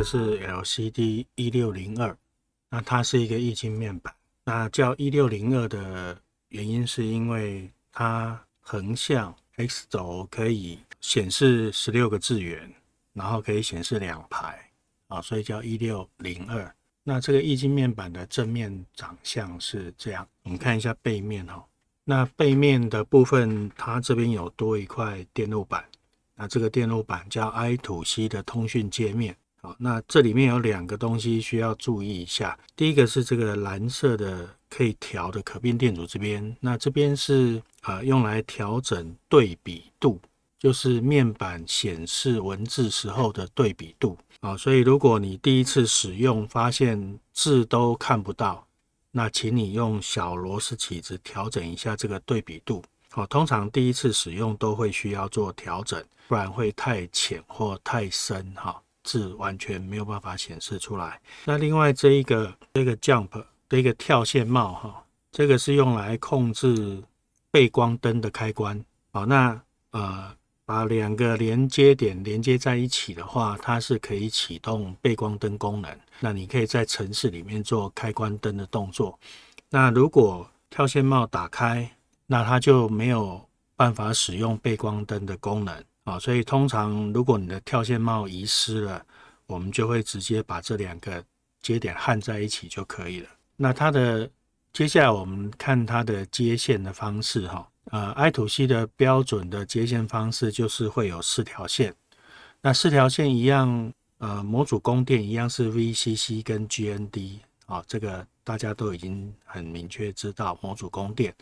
这是 LCD 一六零二，那它是一个液晶面板。那叫一六零二的原因是因为它横向 X 轴可以显示十六个字元，然后可以显示两排啊，所以叫一六零二。那这个液晶面板的正面长相是这样，我们看一下背面哈。那背面的部分，它这边有多一块电路板。那这个电路板叫 I2C 的通讯界面。好，那这里面有两个东西需要注意一下。第一个是这个蓝色的可以调的可变电阻这边，那这边是呃用来调整对比度，就是面板显示文字时候的对比度啊。所以如果你第一次使用发现字都看不到，那请你用小螺丝起子调整一下这个对比度。好，通常第一次使用都会需要做调整，不然会太浅或太深哈。是完全没有办法显示出来。那另外这一个这个 jump 这一个跳线帽哈，这个是用来控制背光灯的开关。好，那呃把两个连接点连接在一起的话，它是可以启动背光灯功能。那你可以在城市里面做开关灯的动作。那如果跳线帽打开，那它就没有办法使用背光灯的功能。啊，所以通常如果你的跳线帽遗失了，我们就会直接把这两个接点焊在一起就可以了。那它的接下来我们看它的接线的方式哈，呃，I2C 的标准的接线方式就是会有四条线，那四条线一样，呃，模组供电一样是 VCC 跟 GND 啊，这个大家都已经很明确知道模组供电。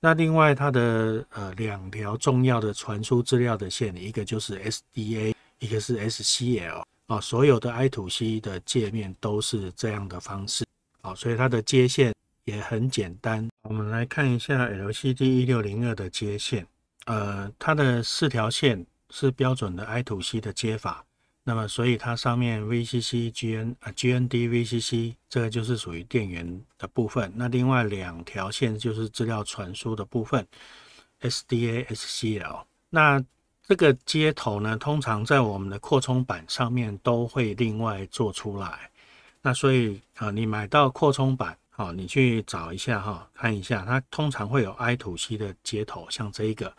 那另外它的呃两条重要的传输资料的线，一个就是 SDA，一个是 SCL，啊，所有的 I2C 的界面都是这样的方式，哦，所以它的接线也很简单。我们来看一下 LCD 一六零二的接线，呃，它的四条线是标准的 I2C 的接法。那么，所以它上面 VCC、Gn 啊、GND、VCC 这个就是属于电源的部分。那另外两条线就是资料传输的部分，SDA、SCL。那这个接头呢，通常在我们的扩充板上面都会另外做出来。那所以啊，你买到扩充板，好，你去找一下哈，看一下它通常会有 I2C 的接头，像这个，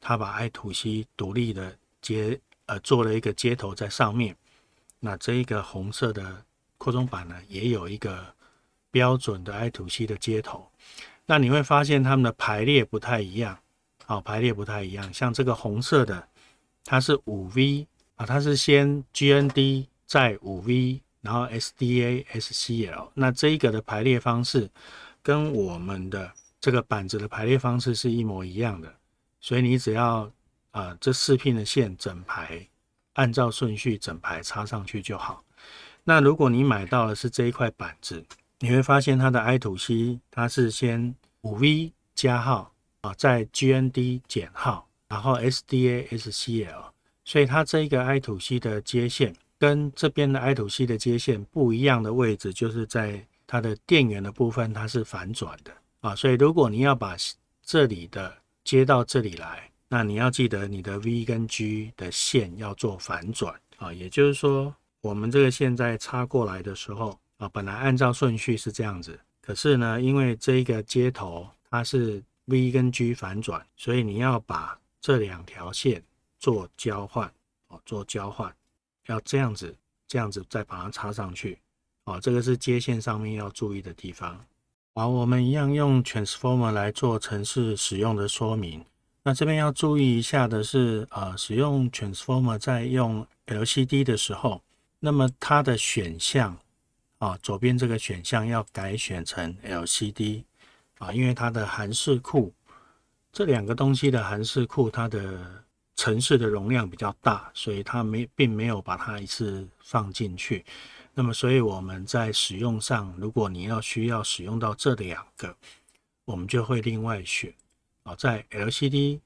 它把 I2C 独立的接。呃，做了一个接头在上面，那这一个红色的扩充板呢，也有一个标准的 I2C 的接头，那你会发现它们的排列不太一样，好，排列不太一样。像这个红色的，它是 5V 啊，它是先 GND 再 5V，然后 SDA、SCL。那这一个的排列方式跟我们的这个板子的排列方式是一模一样的，所以你只要。啊，这四片的线整排按照顺序整排插上去就好。那如果你买到的是这一块板子，你会发现它的 I2C 它是先五 v 加号啊，在 GND 减号，然后 SDA、SCL。所以它这一个 I2C 的接线跟这边的 I2C 的接线不一样的位置，就是在它的电源的部分它是反转的啊。所以如果你要把这里的接到这里来。那你要记得你的 V 跟 G 的线要做反转啊，也就是说，我们这个线在插过来的时候啊，本来按照顺序是这样子，可是呢，因为这一个接头它是 V 跟 G 反转，所以你要把这两条线做交换哦，做交换，要这样子，这样子再把它插上去啊，这个是接线上面要注意的地方。好，我们一样用 transformer 来做程式使用的说明。那这边要注意一下的是，呃，使用 transformer 在用 LCD 的时候，那么它的选项啊，左边这个选项要改选成 LCD 啊，因为它的韩式库这两个东西的韩式库，它的城市的容量比较大，所以它没并没有把它一次放进去。那么，所以我们在使用上，如果你要需要使用到这两个，我们就会另外选啊，在 LCD。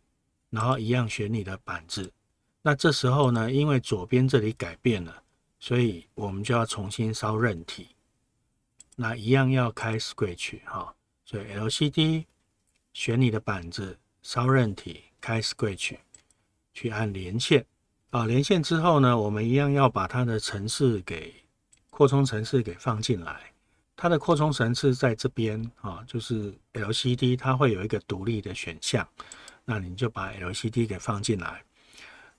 然后一样选你的板子，那这时候呢，因为左边这里改变了，所以我们就要重新烧韧体。那一样要开 Scratch 哈，所以 L C D 选你的板子，烧韧体，开 Scratch，去按连线啊。连线之后呢，我们一样要把它的层次给扩充层次给放进来。它的扩充层次在这边啊，就是 L C D 它会有一个独立的选项。那你就把 L C D 给放进来。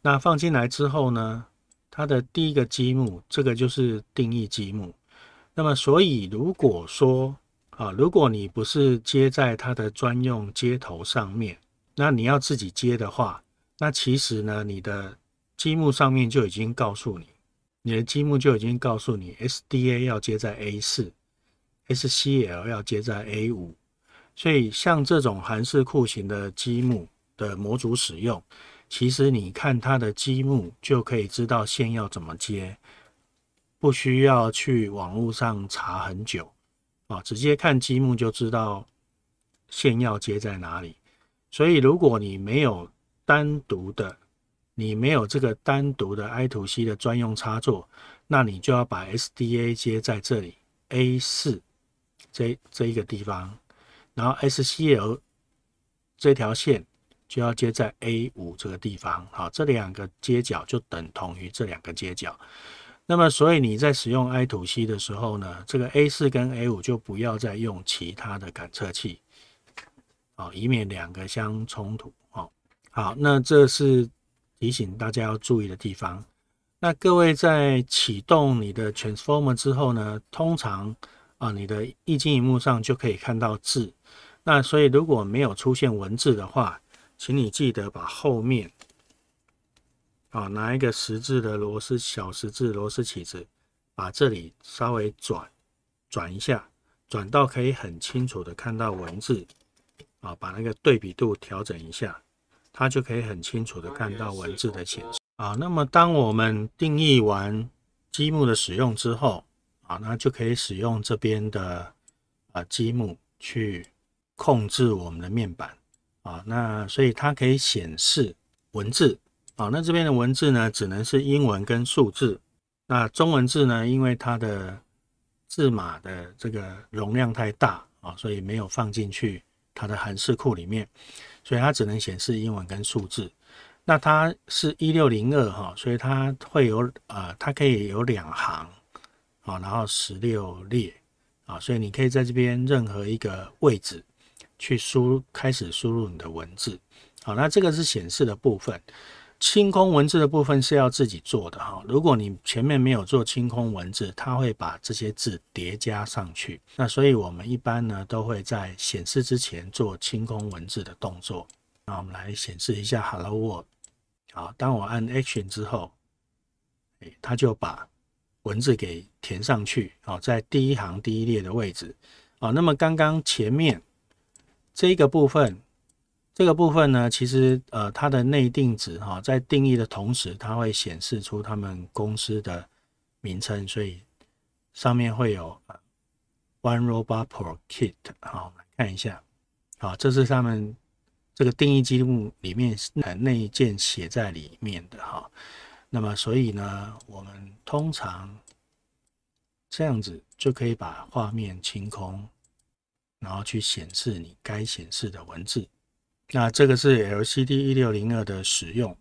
那放进来之后呢，它的第一个积木，这个就是定义积木。那么，所以如果说啊，如果你不是接在它的专用接头上面，那你要自己接的话，那其实呢，你的积木上面就已经告诉你，你的积木就已经告诉你，S D A 要接在 A 四，S C L 要接在 A 五。所以，像这种韩式酷型的积木。的模组使用，其实你看它的积木就可以知道线要怎么接，不需要去网络上查很久啊，直接看积木就知道线要接在哪里。所以如果你没有单独的，你没有这个单独的 I2C 的专用插座，那你就要把 SDA 接在这里 A 四这这一个地方，然后 SCL 这条线。就要接在 A 五这个地方，好，这两个接角就等同于这两个接角。那么，所以你在使用 Ito C 的时候呢，这个 A 四跟 A 五就不要再用其他的感测器，好，以免两个相冲突。哦，好，那这是提醒大家要注意的地方。那各位在启动你的 Transformer 之后呢，通常啊，你的液晶屏幕上就可以看到字。那所以如果没有出现文字的话，请你记得把后面啊拿一个十字的螺丝小十字螺丝起子，把这里稍微转转一下，转到可以很清楚的看到文字啊，把那个对比度调整一下，它就可以很清楚的看到文字的显示啊。那么当我们定义完积木的使用之后啊，那就可以使用这边的啊积木去控制我们的面板。啊，那所以它可以显示文字，啊，那这边的文字呢，只能是英文跟数字。那中文字呢，因为它的字码的这个容量太大啊，所以没有放进去它的函式库里面，所以它只能显示英文跟数字。那它是一六零二哈，所以它会有呃，它可以有两行，啊，然后十六列，啊，所以你可以在这边任何一个位置。去输开始输入你的文字，好，那这个是显示的部分，清空文字的部分是要自己做的哈。如果你前面没有做清空文字，它会把这些字叠加上去。那所以我们一般呢都会在显示之前做清空文字的动作。那我们来显示一下 “Hello World”。好，当我按 Action 之后，哎，它就把文字给填上去，好，在第一行第一列的位置。啊，那么刚刚前面。这一个部分，这个部分呢，其实呃，它的内定值哈，在定义的同时，它会显示出他们公司的名称，所以上面会有 OneRobotProKit 来看一下，好，这是他们这个定义记录里面呃内建写在里面的哈，那么所以呢，我们通常这样子就可以把画面清空。然后去显示你该显示的文字，那这个是 L C D 一六零二的使用。